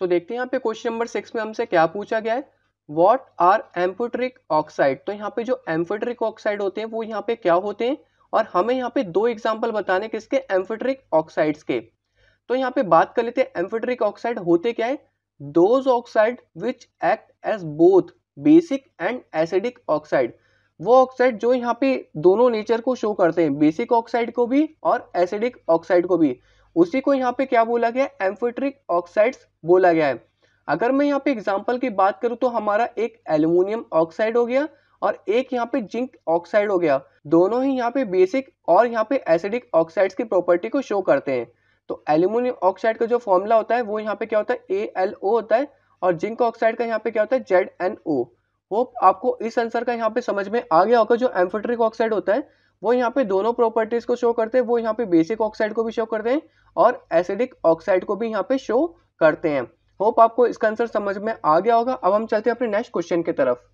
तो देखते हैं यहाँ पे क्वेश्चन नंबर सिक्स में हमसे क्या पूछा गया है वॉट आर एम्फोट्रिक ऑक्साइड तो यहाँ पे जो एम्फोट्रिक ऑक्साइड होते हैं वो यहाँ पे क्या होते हैं और हमें यहाँ पे दो एग्जाम्पल बताने किसके एम्फोट्रिक ऑक्साइड के तो यहाँ पे बात कर लेते हैं एम्फोट्रिक ऑक्साइड होते क्या है those oxide which act as both basic and acidic oxide वो ऑक्साइड जो यहाँ पे दोनों नेचर को शो करते हैं बेसिक ऑक्साइड को भी और एसिडिक ऑक्साइड को भी उसी को यहाँ पे क्या बोला गया एम्फोट्रिक ऑक्साइड्स बोला गया है अगर मैं यहाँ पे एग्जाम्पल की बात करूँ तो हमारा एक एल्यूमिनियम ऑक्साइड हो गया और एक यहाँ पे जिंक ऑक्साइड हो गया दोनों ही यहाँ पे बेसिक और यहाँ पे एसिडिक ऑक्साइड्स की प्रॉपर्टी को शो करते हैं तो एल्यूमिनियम ऑक्साइड का जो फॉर्मूला होता है वो यहाँ पे क्या होता है ए एल ओ होता है और जिंक ऑक्साइड का यहाँ पे क्या होता है जेड एन ओ होप आपको इस आंसर का यहाँ पे समझ में आ गया होगा जो एम्फोट्रिक ऑक्साइड होता है वो यहाँ पे दोनों प्रॉपर्टीज को शो करते हैं वो यहाँ पे बेसिक ऑक्साइड को भी शो करते हैं और एसिडिक ऑक्साइड को भी यहाँ पे शो करते हैं होप आपको इसका आंसर समझ में आ गया होगा अब हम चलते हैं अपने नेक्स्ट क्वेश्चन की तरफ